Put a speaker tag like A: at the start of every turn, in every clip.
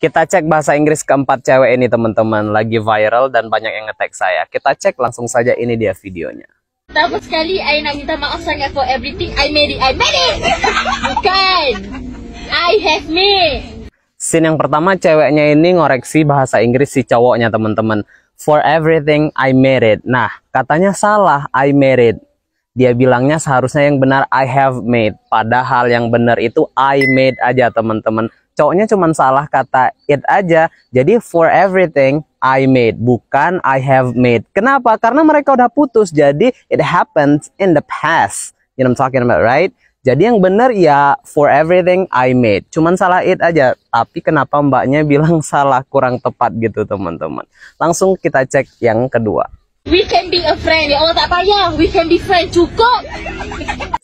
A: Kita cek bahasa Inggris keempat cewek ini teman-teman lagi viral dan banyak yang ngetek saya. Kita cek langsung saja ini dia videonya.
B: Takut sekali I nak minta maaf sangat for everything I made it. I made it. Bukan. I have me.
A: Scene yang pertama ceweknya ini ngoreksi bahasa Inggris si cowoknya teman-teman. For everything I made it. Nah, katanya salah I made it. Dia bilangnya seharusnya yang benar I have made. Padahal yang benar itu I made aja teman-teman cowoknya cuma salah kata it aja. Jadi for everything I made, bukan I have made. Kenapa? Karena mereka udah putus. Jadi it happens in the past. You know what I'm talking about, right? Jadi yang benar ya for everything I made. Cuman salah it aja. Tapi kenapa mbaknya bilang salah kurang tepat gitu teman-teman. Langsung kita cek yang kedua.
B: We can be a friend. Ya Allah tak payah. We can be friend. Cukup.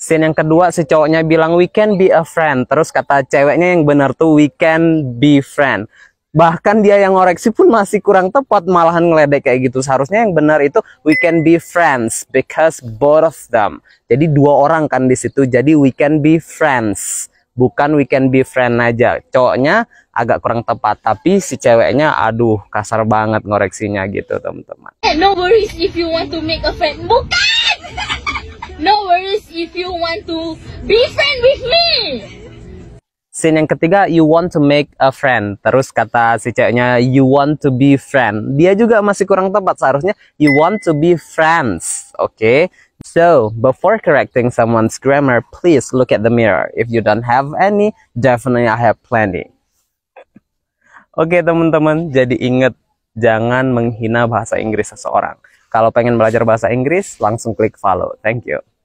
A: Scene yang kedua si cowoknya bilang we can be a friend. Terus kata ceweknya yang benar tuh we can be friend. Bahkan dia yang ngoreksi pun masih kurang tepat malahan ngeledek kayak gitu. Seharusnya yang benar itu we can be friends because both of them. Jadi dua orang kan di situ. Jadi we can be friends. Bukan we can be friend aja. Cowoknya agak kurang tepat tapi si ceweknya aduh kasar banget ngoreksinya gitu, teman-teman.
B: Hey, eh, no worries if you want to make a friend. Bukan No worries if you want to be friend with me.
A: Scene yang ketiga, you want to make a friend. Terus kata si ceweknya, you want to be friend. Dia juga masih kurang tepat seharusnya, you want to be friends. Oke. Okay? So, before correcting someone's grammar, please look at the mirror. If you don't have any, definitely I have plenty. Oke okay, teman-teman, jadi ingat jangan menghina bahasa Inggris seseorang. Kalau pengen belajar bahasa Inggris, langsung klik follow. Thank you.